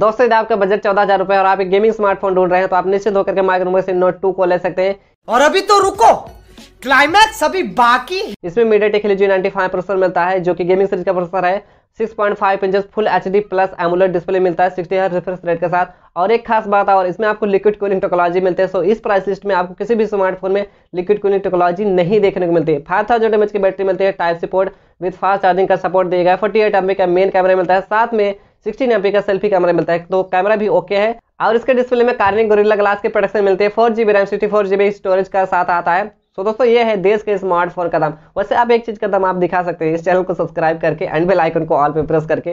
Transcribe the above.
दोस्तों यदि आपका बजट चौदह हजार रुपए और आप एक गेमिंग स्मार्टफोन ढूंढ रहे हैं तो आप निश्चित होकर के माइक्रो से नोट टू को ले सकते हैं और अभी तो रुको क्लाइमैक्स अभी बाकी इसमें MediaTek G ninety five processor मिलता है जो कि गेमिंग सीरीज का प्रोसेसर है 6.5 inches full H D plus AMOLED display मिलता है सिक्सटी रिफ्रेश रेट के साथ और एक खास बात और इसमें आपको लिक्विड कूलिंग टेक्नोलॉजी मिलते हैं सो इस प्राइस लिस्ट में आपको किसी भी स्मार्टफोन में लिक्विड कूलिंग टेक्नोलॉजी नहीं देखने को मिलती है फाइव थाउजेंड एमएच की बैटरी मिलती है type support with fast charging का सपोर्ट दिया गया फोर्टी एट का मेन कैमरा मिलता है साथ में सिक्सटीन एमपी का सेल्फी कैमरा मिलता है तो कैमरा भी ओके है और इसके डिस्प्ले में कार्निक गोरिल्ला ग्लास के प्रोडक्शन मिलते हैं four GB RAM sixty four GB storage का साथ आता है तो दोस्तों ये है देश के स्मार्टफोन का दाम वैसे आप एक चीज का दाम आप दिखा सकते हैं इस चैनल को सब्सक्राइब करके एंड बेल आइकन को ऑल पे प्रेस करके